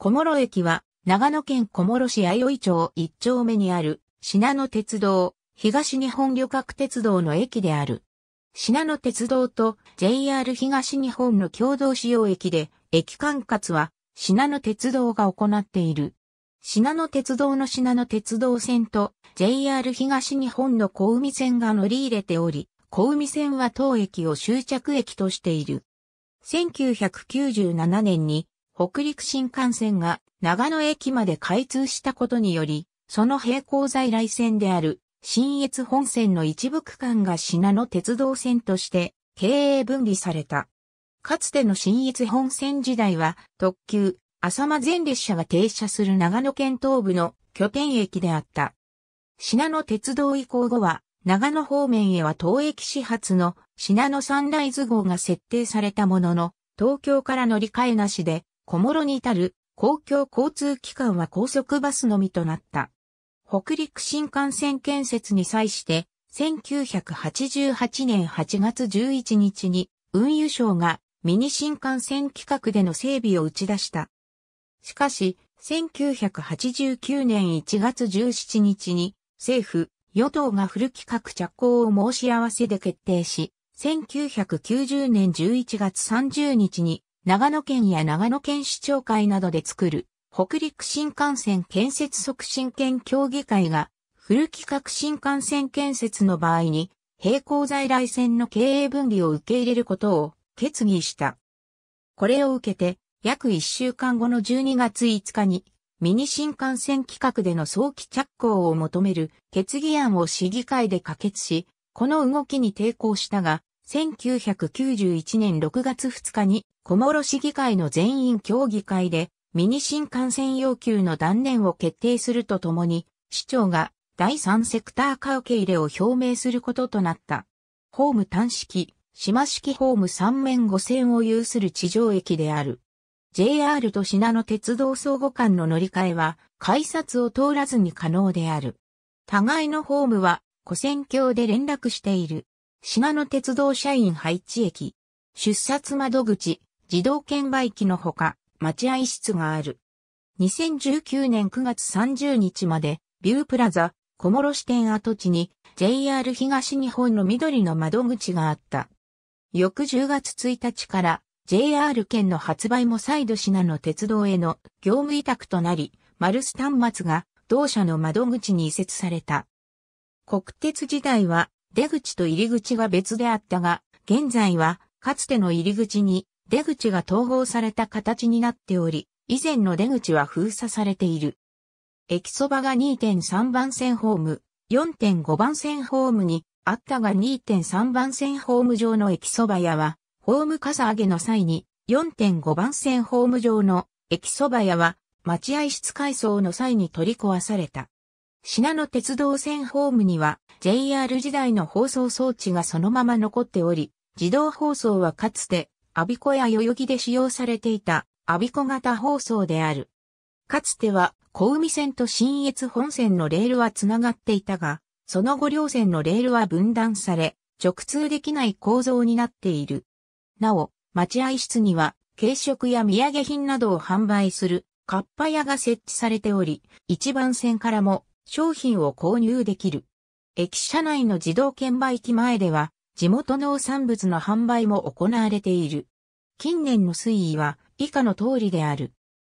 小諸駅は、長野県小諸市相生町一丁目にある、品野鉄道、東日本旅客鉄道の駅である。品野鉄道と JR 東日本の共同使用駅で、駅管轄は、品野鉄道が行っている。品野鉄道の品野鉄道線と JR 東日本の小海線が乗り入れており、小海線は当駅を終着駅としている。1997年に北陸新幹線が長野駅まで開通したことにより、その並行在来線である新越本線の一部区間が品野鉄道線として経営分離された。かつての新越本線時代は特急、浅間全列車が停車する長野県東部の拠点駅であった。品野鉄道移行後は長野方面へは東駅始発の品野サンライズ号が設定されたものの、東京から乗り換えなしで小諸に至る公共交通機関は高速バスのみとなった。北陸新幹線建設に際して、1988年8月11日に運輸省がミニ新幹線規格での整備を打ち出した。しかし、1989年1月17日に政府、与党がフル企画着工を申し合わせで決定し、1990年11月30日に長野県や長野県市長会などで作る北陸新幹線建設促進権協議会がフル規格新幹線建設の場合に並行在来線の経営分離を受け入れることを決議した。これを受けて約1週間後の12月5日にミニ新幹線規格での早期着工を求める決議案を市議会で可決し、この動きに抵抗したが、1991年6月2日に小諸市議会の全員協議会でミニ新幹線要求の断念を決定するとともに市長が第三セクター化受け入れを表明することとなった。ホーム単式、島式ホーム3面5線を有する地上駅である。JR と品野鉄道相互間の乗り換えは改札を通らずに可能である。互いのホームは古線橋で連絡している。信濃鉄道社員配置駅、出札窓口、自動券売機のほか、待合室がある。2019年9月30日まで、ビュープラザ、小諸支店跡地に JR 東日本の緑の窓口があった。翌10月1日から JR 券の発売も再度品の鉄道への業務委託となり、マルス端末が同社の窓口に移設された。国鉄時代は出口と入り口は別であったが、現在は、かつての入り口に、出口が統合された形になっており、以前の出口は封鎖されている。駅そばが2.3番線ホーム、4.5番線ホームにあったが2.3番線ホーム上の駅そば屋は、ホームかさ上げの際に、4.5番線ホーム上の駅そば屋は、待合室改装の際に取り壊された。信濃鉄道線ホームには JR 時代の放送装置がそのまま残っており、自動放送はかつて、アビコや代々木で使用されていた、アビコ型放送である。かつては、小海線と新越本線のレールは繋がっていたが、その後両線のレールは分断され、直通できない構造になっている。なお、待合室には、軽食や土産品などを販売する、カッパ屋が設置されており、一番線からも商品を購入できる。駅舎内の自動券売機前では、地元農産物の販売も行われている。近年の推移は以下の通りである。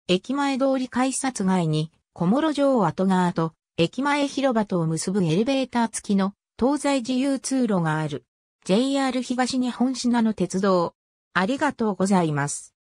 駅前通り改札外に小諸城跡側と駅前広場とを結ぶエレベーター付きの東西自由通路がある。JR 東日本品の鉄道。ありがとうございます。